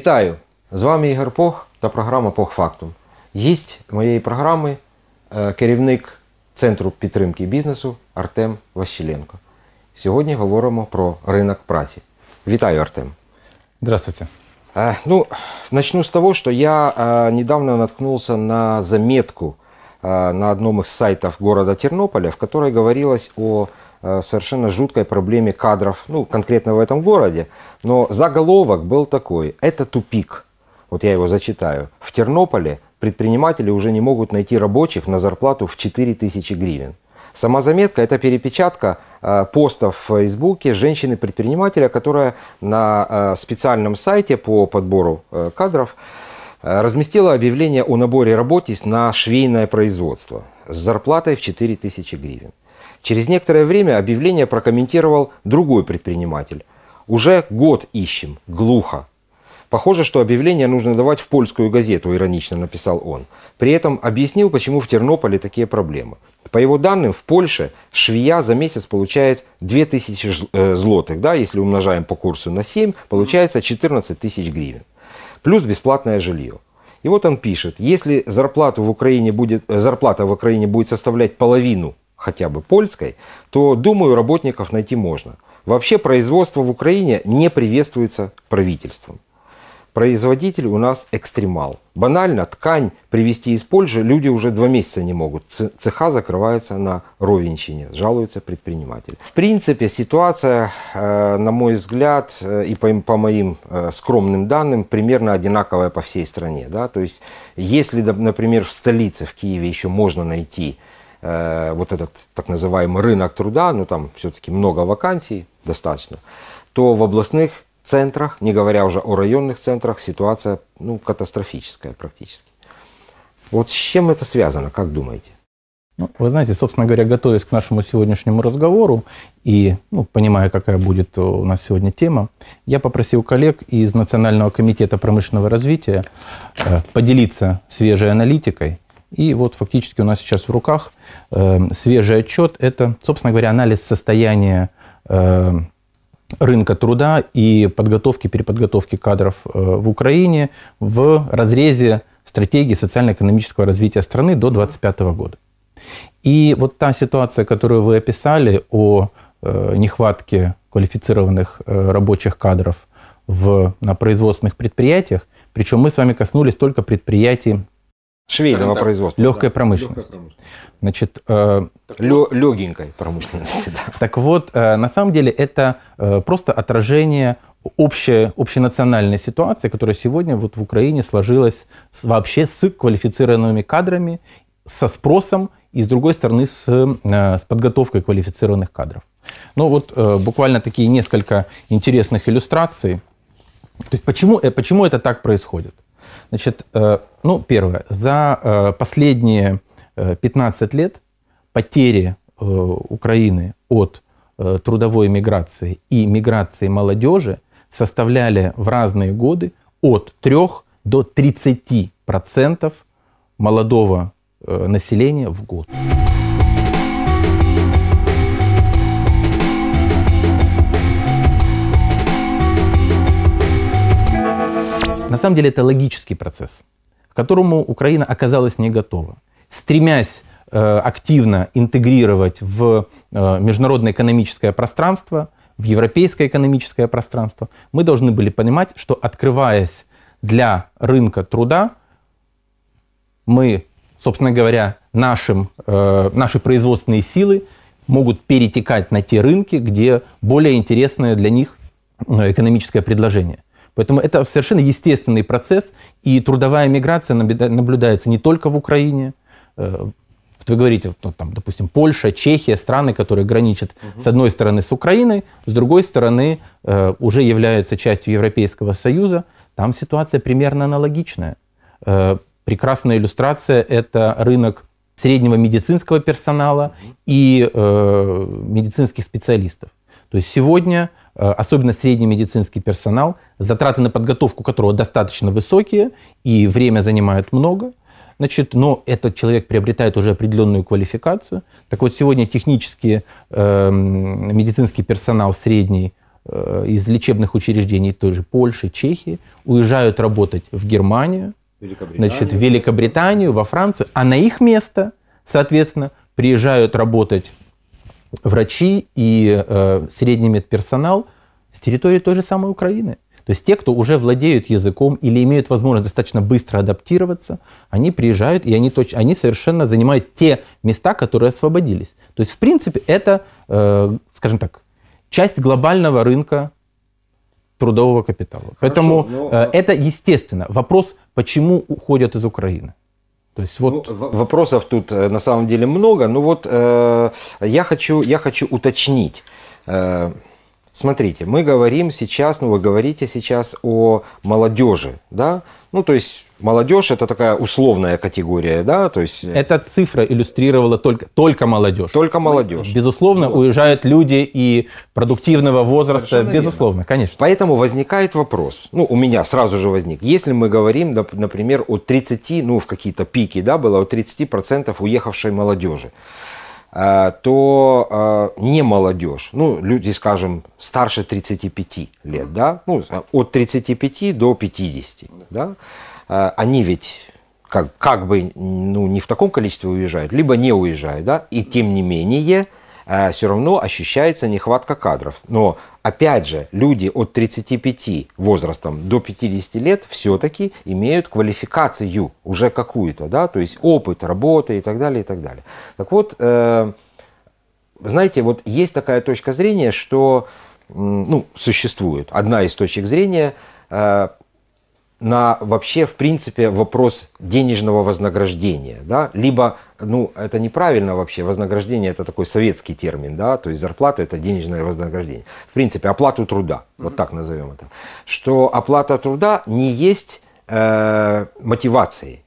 Вітаю! З вами Ігор Пох та програма Пох Фактум. Гість моєї програми керівник Центру підтримки бізнесу Артем Ващіленко. Сьогодні говоримо про ринок праці. Вітаю, Артем. Здравствуйте. Ну, начну с того, что я недавно наткнулся на заметку на одном из сайтов города Тернополя, в которой говорилось о Э, совершенно жуткой проблеме кадров, ну, конкретно в этом городе. Но заголовок был такой «Это тупик». Вот я его зачитаю. В Тернополе предприниматели уже не могут найти рабочих на зарплату в 4000 гривен. Сама заметка – это перепечатка э, постов в Фейсбуке женщины-предпринимателя, которая на э, специальном сайте по подбору кадров разместила объявление о наборе работниц на швейное производство с зарплатой в 4000 гривен. Через некоторое время объявление прокомментировал другой предприниматель. Уже год ищем, глухо. Похоже, что объявление нужно давать в польскую газету, иронично написал он. При этом объяснил, почему в Тернополе такие проблемы. По его данным, в Польше швея за месяц получает 2000 э, злотых. Да, если умножаем по курсу на 7, получается 14 тысяч гривен. Плюс бесплатное жилье. И вот он пишет, если зарплату в Украине будет, э, зарплата в Украине будет составлять половину хотя бы польской, то, думаю, работников найти можно. Вообще производство в Украине не приветствуется правительством. Производитель у нас экстремал. Банально, ткань привезти из Польши люди уже два месяца не могут. Цеха закрывается на ровенщине, жалуется предприниматель. В принципе, ситуация, э, на мой взгляд, э, и по, моим э, скромным данным, примерно одинаковая по всей стране. Да? То есть, если, например, в столице, в Киеве еще можно найти Э, вот этот так называемый рынок труда, но ну, там все-таки много вакансий достаточно, то в областных центрах, не говоря уже о районных центрах, ситуация ну, катастрофическая практически. Вот с чем это связано, как думаете? Ну, вы знаете, собственно говоря, готовясь к нашему сегодняшнему разговору и ну, понимая, какая будет у нас сегодня тема, я попросил коллег из Национального комитета промышленного развития э, поделиться свежей аналитикой – и вот фактически у нас сейчас в руках э, свежий отчет. Это, собственно говоря, анализ состояния э, рынка труда и подготовки, переподготовки кадров э, в Украине в разрезе стратегии социально-экономического развития страны до 2025 года. И вот та ситуация, которую вы описали о нехватке квалифицированных рабочих кадров в, на производственных предприятиях, причем мы с вами коснулись только предприятий Шведово так, производство. Легкая да, промышленность. Легкая Значит, э, Лё, легенькой промышленности. Так вот, э, на самом деле это э, просто отражение общая, общенациональная ситуация, которая сегодня вот в Украине сложилась вообще с квалифицированными кадрами, со спросом и, с другой стороны, с, э, с подготовкой квалифицированных кадров. Ну вот буквально такие несколько интересных иллюстраций. То есть почему, почему это так происходит? Значит, э, ну, первое, за э, последние 15 э, лет потери Украины от трудовой миграции и миграции молодежи составляли в разные годы от 3 до 30% молодого населения в год. На самом деле это логический процесс, к которому Украина оказалась не готова. Стремясь э, активно интегрировать в э, международное экономическое пространство, в европейское экономическое пространство, мы должны были понимать, что открываясь для рынка труда, мы, собственно говоря, нашим, э, наши производственные силы могут перетекать на те рынки, где более интересное для них экономическое предложение. Поэтому это совершенно естественный процесс, и трудовая миграция наблюдается не только в Украине, э, вы говорите, ну, там, допустим, Польша, Чехия, страны, которые граничат угу. с одной стороны с Украиной, с другой стороны э, уже являются частью Европейского Союза, там ситуация примерно аналогичная. Э, прекрасная иллюстрация – это рынок среднего медицинского персонала и медицинских специалистов. То есть сегодня Э, особенно средний медицинский персонал, затраты на подготовку которого достаточно высокие и время занимают много, значит, но этот человек приобретает уже определенную квалификацию. Так вот, сегодня технический э, эм, медицинский персонал средний э, из лечебных учреждений той же Польши, Чехии уезжают работать в Германию, Великобританию. значит, в Великобританию, во Францию, а на их место, соответственно, приезжают работать врачи и э, средний медперсонал с территории той же самой Украины. То есть те, кто уже владеют языком или имеют возможность достаточно быстро адаптироваться, они приезжают и они, точ... они совершенно занимают те места, которые освободились. То есть, в принципе, это, э, скажем так, часть глобального рынка трудового капитала. Хорошо, Поэтому но... Ну, э, а это естественно. Вопрос, почему уходят из Украины? То есть вот... ну, вопросов тут э, на самом деле много, но ну вот э, я, хочу, я хочу уточнить. Э, Смотрите, мы говорим сейчас, ну вы говорите сейчас о молодежи, да? Ну, то есть молодежь это такая условная категория, да, то есть... Э, Эта цифра иллюстрировала только, только молодежь. Только молодежь. Безусловно, ну, уезжают люди и продуктивного возраста, безусловно, верно. конечно. Поэтому возникает вопрос, ну, у меня сразу же возник, если мы говорим, например, о 30, ну, в какие-то пики, да, было о 30% уехавшей молодежи. А, то а, не молодежь, ну, люди, скажем, старше 35 лет, да, ну, а, от 35 до 50, да, они ведь как, как бы ну, не в таком количестве уезжают, либо не уезжают, да, и тем не менее все равно ощущается нехватка кадров. Но Опять же, люди от 35 возрастом до 50 лет все-таки имеют квалификацию уже какую-то, да, то есть опыт работы и так далее, и так далее. Так вот, э, знаете, вот есть такая точка зрения, что, ну, существует одна из точек зрения, э, на вообще, в принципе, вопрос денежного вознаграждения. Да? Либо, ну, это неправильно вообще, вознаграждение это такой советский термин, да, то есть зарплата это денежное вознаграждение. В принципе, оплату труда, mm-hmm. вот так назовем это. Что оплата труда не есть э, мотивацией.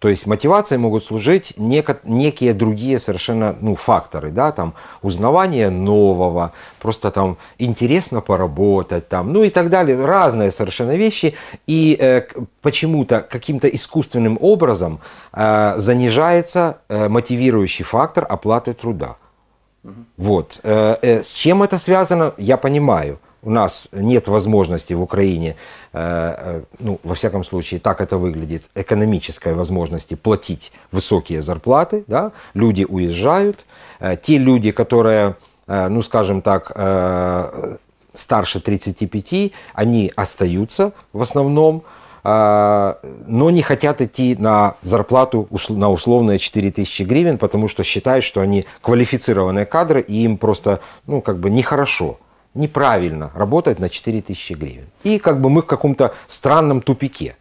То есть мотивацией могут служить неко- некие другие совершенно ну, факторы, да, там узнавание нового, просто там интересно поработать, там, ну и так далее, разные совершенно вещи. И э, почему-то каким-то искусственным образом э, занижается э, мотивирующий фактор оплаты труда. Угу. Вот. Э, э, с чем это связано, я понимаю у нас нет возможности в Украине, э, э, ну, во всяком случае, так это выглядит, экономической возможности платить высокие зарплаты, да, люди уезжают, э, те люди, которые, ну, скажем так, старше 35, они остаются в основном, но не хотят идти на зарплату на условные 4000 гривен, потому что считают, что они квалифицированные кадры, и им просто, ну, как бы нехорошо хорошо неправильно работает на 4000 гривен. И как бы мы в каком-то странном тупике.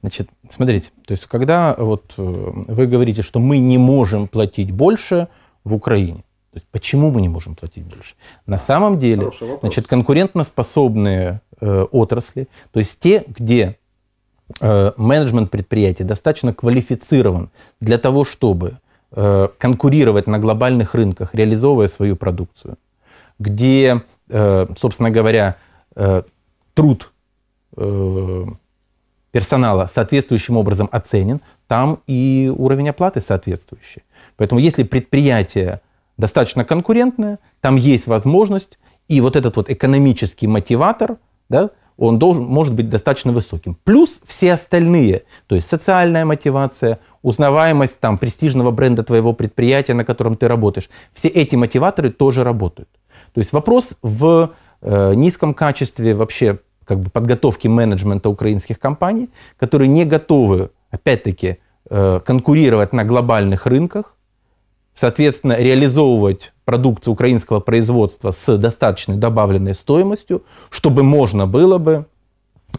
Значит, смотрите, то есть когда вот э, вы говорите, что мы не можем платить больше в Украине, то есть почему мы не можем платить больше? На самом деле, значит, конкурентоспособные э, отрасли, то есть те, где э, менеджмент предприятий достаточно квалифицирован для того, чтобы э, конкурировать на глобальных рынках, реализовывая свою продукцию, где Э, собственно говоря, э, труд э, персонала соответствующим образом оценен, там и уровень оплаты соответствующий. Поэтому если предприятие достаточно конкурентное, там есть возможность, и вот этот вот экономический мотиватор, да, он должен, может быть достаточно высоким. Плюс все остальные, то есть социальная мотивация, узнаваемость там, престижного бренда твоего предприятия, на котором ты работаешь, все эти мотиваторы тоже работают. То есть вопрос в э, низком качестве вообще как бы подготовки менеджмента украинских компаний, которые не готовы, опять-таки, э, конкурировать на глобальных рынках, соответственно, реализовывать продукцию украинского производства с достаточной добавленной стоимостью, чтобы можно было бы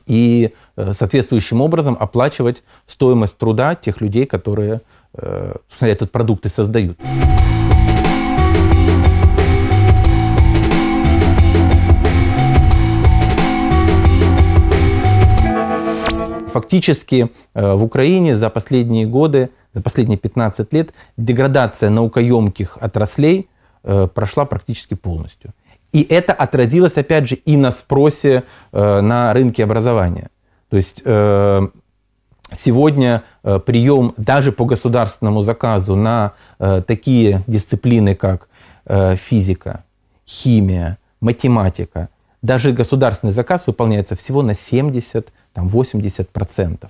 и э, соответствующим образом оплачивать стоимость труда тех людей, которые этот продукт и создают. фактически э, в Украине за последние годы, за последние 15 лет деградация наукоемких отраслей э, прошла практически полностью. И это отразилось, опять же, и на спросе э, на рынке образования. То есть сегодня прием даже по государственному заказу на такие дисциплины, как физика, химия, математика – даже государственный заказ выполняется всего на 70-80%.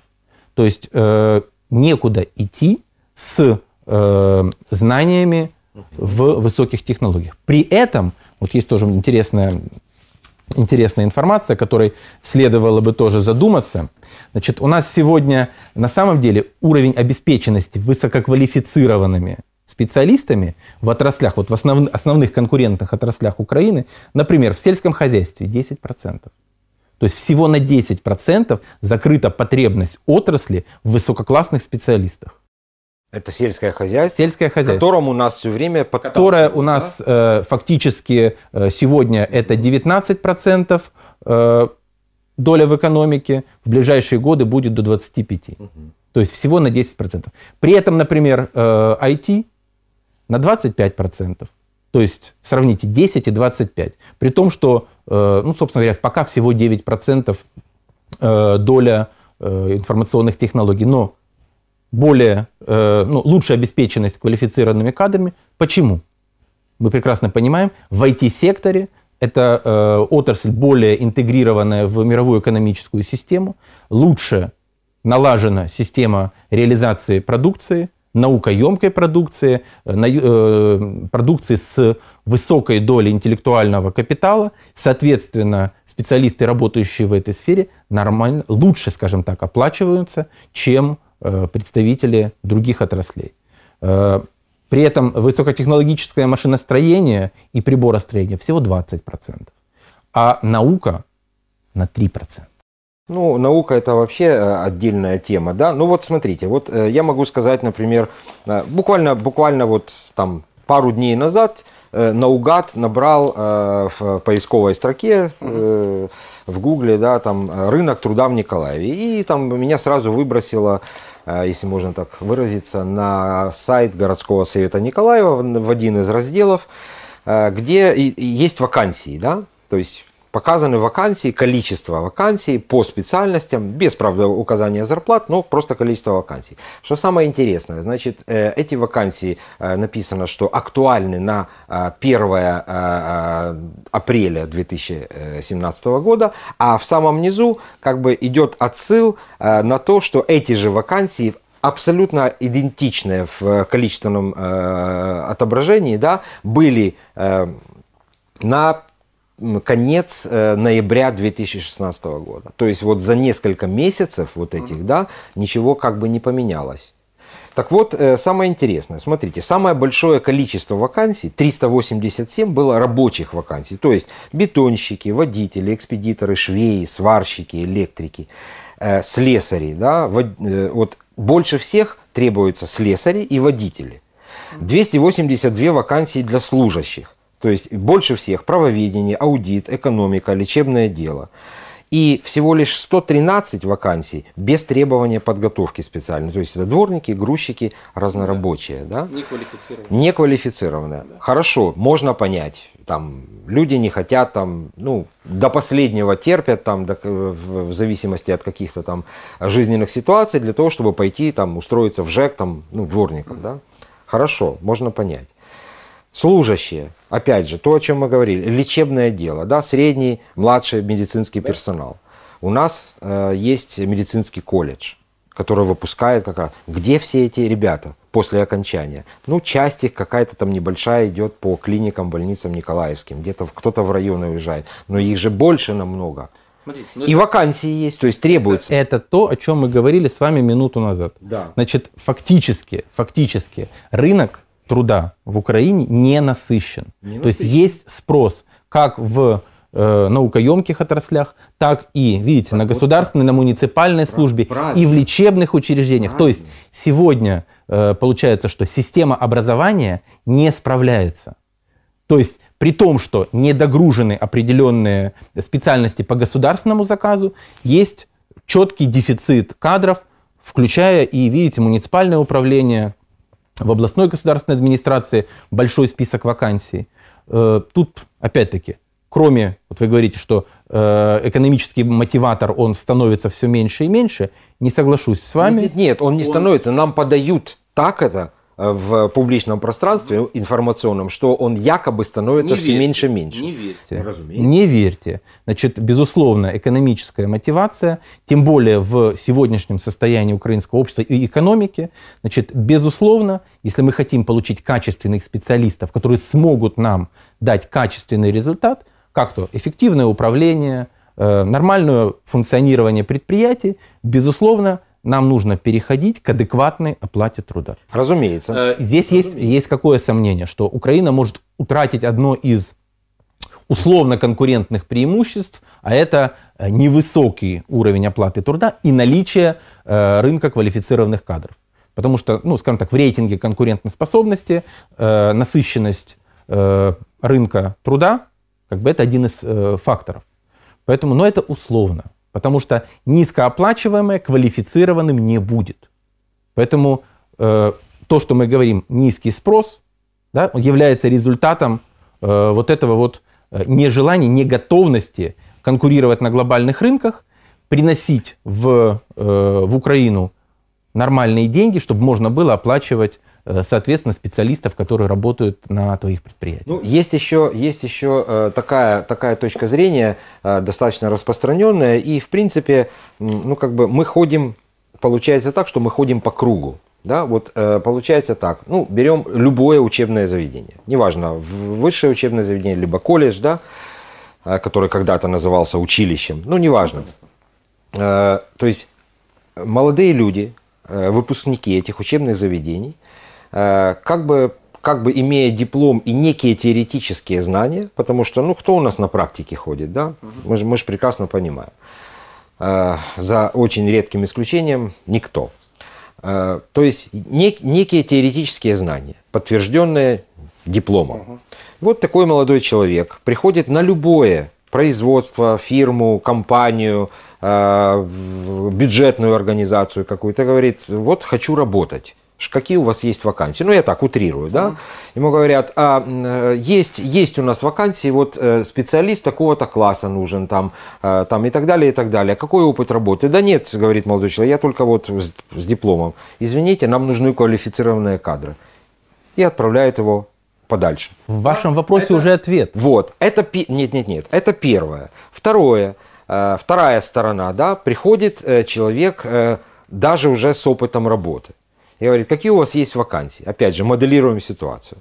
То есть э, некуда идти с э, знаниями в высоких технологиях. При этом, вот есть тоже интересная, интересная информация, которой следовало бы тоже задуматься. Значит, у нас сегодня на самом деле уровень обеспеченности высококвалифицированными специалистами в отраслях, вот в основ, основных конкурентных отраслях Украины, например, в сельском хозяйстве 10%. То есть всего на 10% закрыта потребность отрасли в высококлассных специалистах. Это сельское хозяйство, сельское хозяйство, которым у нас все время... Потом, которое у нас да? э, фактически э, сегодня это 19% э, доля в экономике, в ближайшие годы будет до 25%. Угу. То есть всего на 10%. При этом, например, IT э, на 25%. То есть сравните 10 и 25. При том, что, э, ну, собственно говоря, пока всего 9% э, доля э, информационных технологий. Но более, ну, лучшая обеспеченность квалифицированными кадрами. Почему? Мы прекрасно понимаем, в IT-секторе это отрасль более интегрированная в мировую экономическую систему, лучше налажена система реализации продукции – наукоемкой продукции, э, э, продукции с высокой долей интеллектуального капитала. Соответственно, специалисты, работающие в этой сфере, нормально, лучше, скажем так, оплачиваются, чем э, представители других отраслей. При этом высокотехнологическое машиностроение и приборостроение всего 20%, а наука на 3%. Ну, наука это вообще э, отдельная тема, да. Ну вот смотрите, вот э, я могу сказать, например, э, буквально, буквально вот там пару дней назад наугад набрал в поисковой строке в Гугле, да, там рынок труда в Николаеве, и там меня сразу выбросило если можно так выразиться, на сайт городского совета Николаева в один из разделов, где есть вакансии, да, то есть показаны вакансии, количество вакансий по специальностям, без, правда, указания зарплат, но просто количество вакансий. Что самое интересное, значит, э, эти вакансии э, написано, что актуальны на 1 э, апреля 2017 года, а в самом низу как бы идет отсыл на то, что эти же вакансии абсолютно идентичные в количественном отображении, да, были на конец э, ноября 2016 года. То есть вот за несколько месяцев вот этих, да, ничего как бы не поменялось. Так вот, э, самое интересное, смотрите, самое большое количество вакансий, 387, было рабочих вакансий, то есть бетонщики, водители, экспедиторы, швеи, сварщики, электрики, э, слесари, да, вот больше всех требуются слесари и водители. 282 вакансии для служащих. То есть больше всех правоведение, аудит, экономика, лечебное дело. И всего лишь 113 вакансий без требования подготовки специальной. То есть это дворники, грузчики, разнорабочие. Да. Да? Неквалифицированные. Неквалифицированные. Да. Хорошо, можно понять. Там люди не хотят, там, ну, до последнего терпят, там, до, э, в зависимости от каких-то там жизненных ситуаций, для того, чтобы пойти там устроиться в ЖЭК, там, ну, дворником. Да? Хорошо, можно понять. Служащие, опять же, то, о чем мы говорили, лечебное дело, да, средний, младший медицинский персонал. У нас э, есть медицинский колледж, который выпускает как раз, где все эти ребята после окончания. Ну, часть их какая-то там небольшая идет по клиникам, больницам Николаевским, где-то кто-то в районы уезжает, но их же больше намного. Смотрите, ну и это... вакансии есть, то есть требуется. Это то, о чем мы говорили с вами минуту назад. Да. Значит, фактически, фактически рынок труда в Украине не насыщен. Не насыщен. То есть есть спрос как в э, наукоемких отраслях, так и, видите, так на вот государственной, так. на муниципальной Прав, службе правильно. и в лечебных учреждениях. Правильно. То есть сегодня э, получается, что система образования не справляется. То есть при том, что недогружены определенные специальности по государственному заказу, есть четкий дефицит кадров, включая и, видите, муниципальное управление, в областной государственной администрации большой список вакансий. Э, тут, опять-таки, кроме, вот вы говорите, что э, экономический мотиватор, он становится все меньше и меньше, не соглашусь с вами. Нет, нет, нет он не он... становится, нам подают так это, в публичном пространстве информационном, что он якобы становится не все верьте, меньше и меньше. Не верьте. Э, разумеется. Не верьте. Значит, безусловно, экономическая мотивация, тем более в сегодняшнем состоянии украинского общества и экономики, значит, безусловно, если мы хотим получить качественных специалистов, которые смогут нам дать качественный результат, как-то эффективное управление, э, нормальное функционирование предприятий, безусловно, нам нужно переходить к адекватной оплате труда. Разумеется. Э, здесь Разумеется. есть, есть какое сомнение, что Украина может утратить одно из условно конкурентных преимуществ, а это э, невысокий уровень оплаты труда и наличие э, рынка квалифицированных кадров. Потому что, ну, скажем так, в рейтинге конкурентоспособности э, насыщенность э, рынка труда, как бы это один из э, факторов. Поэтому, но это условно потому что низкооплачиваемое квалифицированным не будет. Поэтому э, то, что мы говорим, низкий спрос, да, является результатом э, вот этого вот э, нежелания, неготовности конкурировать на глобальных рынках, приносить в, э, в Украину нормальные деньги, чтобы можно было оплачивать Э, соответственно, специалистов, которые работают на твоих предприятиях. Ну, есть еще, есть еще э, такая, такая точка зрения, э, достаточно распространенная, и, в принципе, ну, как бы мы ходим, получается так, что мы ходим по кругу. Да, вот получается так. Ну, берем любое учебное заведение, неважно, высшее учебное заведение, либо колледж, да, который когда-то назывался училищем, ну, неважно. то есть молодые люди, выпускники этих учебных заведений, Э, как бы как бы имея диплом и некие теоретические знания, потому что, ну, кто у нас на практике ходит, да? Мы же, мы прекрасно понимаем. Э, за очень редким исключением никто. Э, то есть нек, некие теоретические знания, подтвержденные дипломом. Угу. Вот такой молодой человек приходит на любое производство, фирму, компанию, бюджетную организацию какую-то, говорит, вот хочу работать какие у вас есть вакансии. Ну, я так утрирую, да. Ему говорят, а, э, есть, есть у нас вакансии, вот э, специалист такого-то класса нужен там, э, там и так далее, и так далее. Какой опыт работы? Да нет, говорит молодой человек, я только вот с, с дипломом. Извините, нам нужны квалифицированные кадры. И отправляет его подальше. В вашем вопросе это, уже ответ. Вот, это, нет, нет, нет, это первое. Второе, вторая сторона, да, приходит человек даже уже с опытом работы и говорит, какие у вас есть вакансии? Опять же, моделируем ситуацию.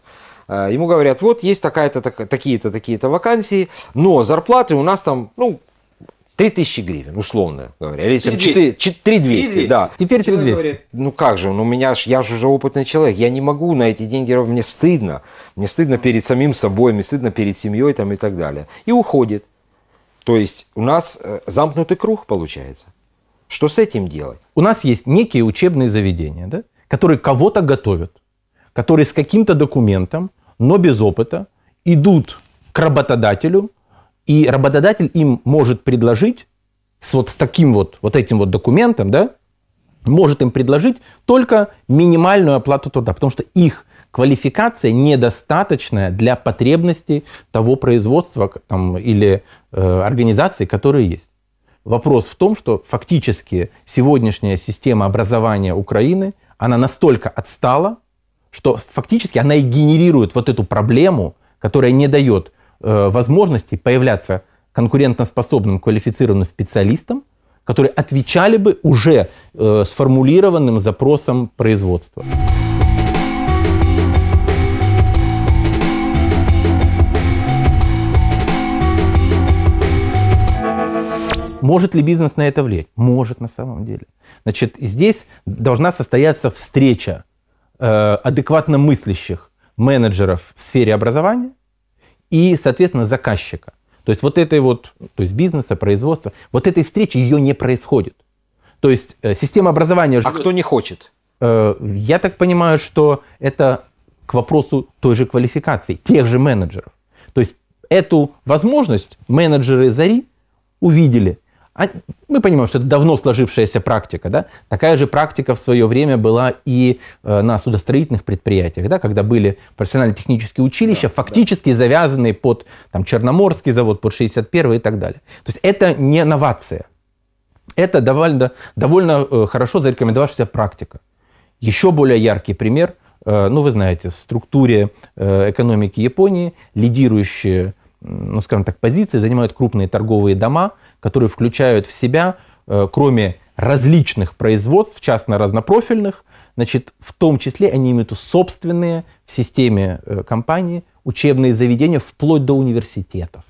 Э, ему говорят, вот есть такая-то, такие-то, такие-то вакансии, но зарплаты у нас там, ну, 3000 гривен, условно говоря. Или 3200, 3200 да. Теперь 3200. Говорит, ну как же, ну меня ж, я же уже опытный человек, я не могу на эти деньги, мне стыдно. Мне стыдно перед самим собой, мне стыдно перед семьей там, и так далее. И уходит. То есть у нас э, замкнутый круг получается. Что с этим делать? У нас есть некие учебные заведения, да? которые кого-то готовят, которые с каким-то документом, но без опыта, идут к работодателю, и работодатель им может предложить с вот с таким вот, вот этим вот документом, да, может им предложить только минимальную оплату труда, потому что их квалификация недостаточная для потребностей того производства там, или э, организации, которые есть. Вопрос в том, что фактически сегодняшняя система образования Украины она настолько отстала, что фактически она и генерирует вот эту проблему, которая не дает э, возможности появляться конкурентоспособным квалифицированным специалистам, которые отвечали бы уже э, сформулированным запросам производства. Может ли бизнес на это влиять? Может на самом деле. Значит, здесь должна состояться встреча э, адекватно мыслящих менеджеров в сфере образования и, соответственно, заказчика. То есть вот этой вот, то есть бизнеса, производства, вот этой встречи ее не происходит. То есть э, система образования... А кто не хочет? Э, я так понимаю, что это к вопросу той же квалификации, тех же менеджеров. То есть эту возможность менеджеры Зари увидели а мы понимаем, что это давно сложившаяся практика. Да? Такая же практика в свое время была и э, на судостроительных предприятиях, да? когда были профессионально-технические училища, да, фактически да. завязанные под там, Черноморский завод, под 61 и так далее. То есть это не новация. Это довольно, довольно э, хорошо зарекомендовавшаяся практика. Еще более яркий пример, э, ну вы знаете, в структуре экономики Японии лидирующие, ну скажем так, позиции занимают крупные торговые дома – которые включают в себя, э, кроме различных производств, частно разнопрофильных, значит, в том числе они имеют собственные в системе э, компании учебные заведения вплоть до университетов,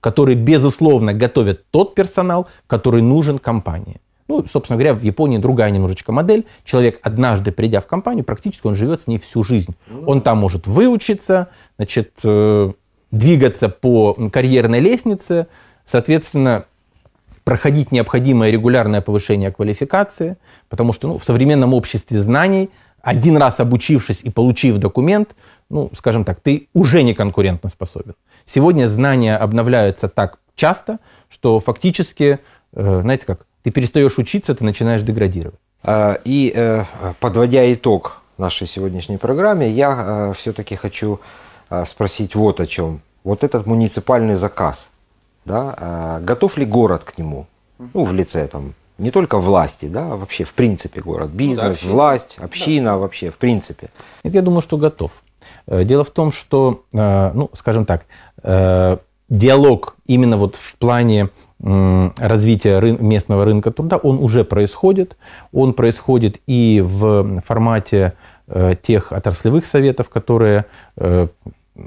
которые, безусловно, готовят тот персонал, который нужен компании. Ну, собственно говоря, в Японии другая немножечко модель. Человек, однажды придя в компанию, практически он живет с ней всю жизнь. Ну он там может выучиться, значит, э, двигаться по карьерной лестнице, Соответственно, проходить необходимое регулярное повышение квалификации, потому что ну, в современном обществе знаний один раз обучившись и получив документ, ну, скажем так, ты уже не конкурентно способен. Сегодня знания обновляются так часто, что фактически, э, знаете как, ты перестаешь учиться, ты начинаешь деградировать. А, и э, подводя итог нашей сегодняшней программе, я э, все-таки хочу спросить вот о чем. Вот этот муниципальный заказ – да, а, готов ли город к нему, ну, в лице там, не только власти, да, а вообще в принципе город, бизнес, ну, да, власть, община да. вообще в принципе. Нет, я думаю, что готов. Э, дело в том, что, э, ну, скажем так, э, диалог именно вот в плане развития местного рынка труда, он уже происходит. Он происходит и в формате тех отраслевых советов, которые,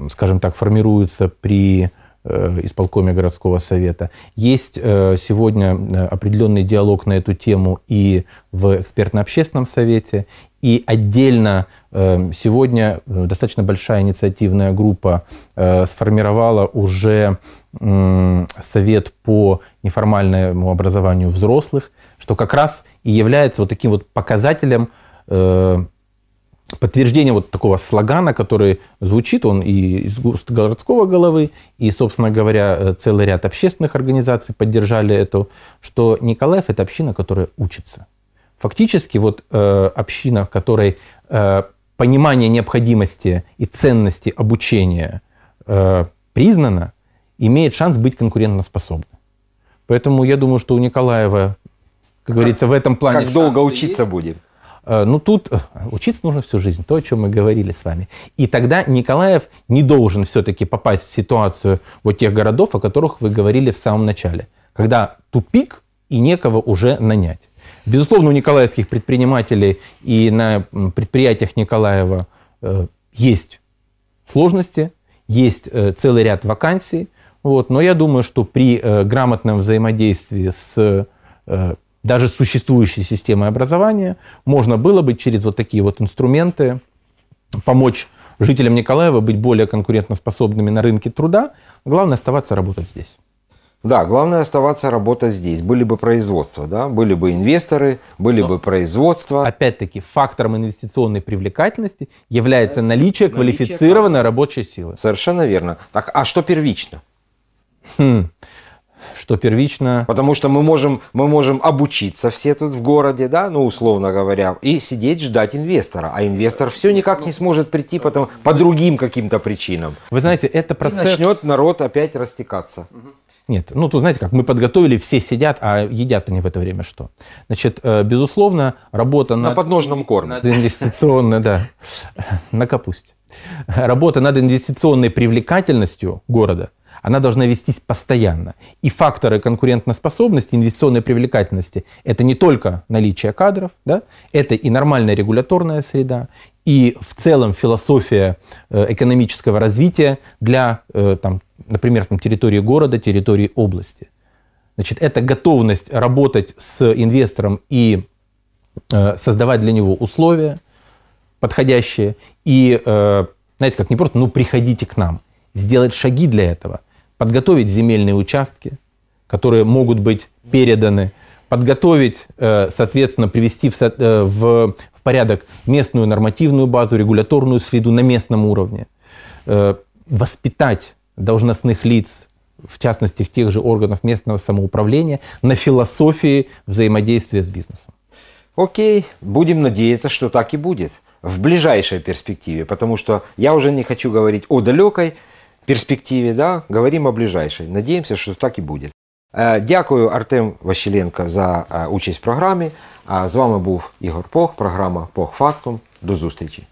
скажем так, формируются при Э, исполкоме городского совета. Есть э, сегодня э, определенный диалог на эту тему и в экспертно-общественном совете, и отдельно сегодня достаточно большая инициативная группа сформировала уже совет по неформальному образованию взрослых, что как раз и является вот таким вот показателем подтверждение вот такого слогана, который звучит, он и из городского головы, и, собственно говоря, э, целый ряд общественных организаций поддержали эту, что Николаев – это община, которая учится. Фактически вот э, община, в которой э, понимание необходимости и ценности обучения э, признано, имеет шанс быть конкурентоспособной. Поэтому я думаю, что у Николаева, как, как говорится, в этом плане... Как долго учиться есть. будем? Э, ну, тут э, учиться нужно всю жизнь, то, о чем мы говорили с вами. И тогда Николаев не должен все-таки попасть в ситуацию вот тех городов, о которых вы говорили в самом начале, когда тупик и некого уже нанять. Безусловно, у николаевских предпринимателей и на предприятиях Николаева э, есть сложности, есть целый ряд вакансий, вот, но я думаю, что при грамотном взаимодействии с даже существующей системой образования, можно было бы через вот такие вот инструменты помочь жителям Николаева быть более конкурентоспособными на рынке труда. Главное оставаться работать здесь. Да, главное оставаться работать здесь. Были бы производства, да, были бы инвесторы, были Но, бы производства. Опять-таки, фактором инвестиционной привлекательности является наличие, квалифицированной рабочей силы. Совершенно верно. Так, а что первично? Хм что первично. Потому что мы можем, мы можем обучиться все тут в городе, да, ну, условно говоря, и сидеть ждать инвестора. А инвестор все никак не сможет прийти потом по другим каким-то причинам. Вы знаете, это процесс... И начнет народ опять растекаться. Нет, ну тут знаете как, мы подготовили, все сидят, а едят они в это время что? Значит, э, безусловно, работа на... На подножном корме. Инвестиционная, да, на капусте. Работа над инвестиционной привлекательностью города – она должна вестись постоянно. И факторы конкурентоспособности, инвестиционной привлекательности – это не только наличие кадров, да, это и нормальная регуляторная среда, и в целом философия э, экономического развития для, э, там, например, там, территории города, территории области. Значит, это готовность работать с инвестором и э, создавать для него условия подходящие и, знаете, как не просто, ну, приходите к нам, сделать шаги для этого – подготовить земельные участки, которые могут быть переданы, подготовить, э, соответственно, привести э, в, порядок местную нормативную базу, регуляторную среду на местном уровне, э, воспитать должностных лиц, в частности, тех же органов местного самоуправления, на философии взаимодействия с бизнесом. Окей, будем надеяться, что так и будет в ближайшей перспективе, потому что я уже не хочу говорить о далекой, Перспективі, да, говорим о Надіємося, що так і буде. Э, дякую, Артем Ващеленко, за э, участь в програмі. з э, вами був Ігор Пох, програма Пох Фактум. До зустрічі.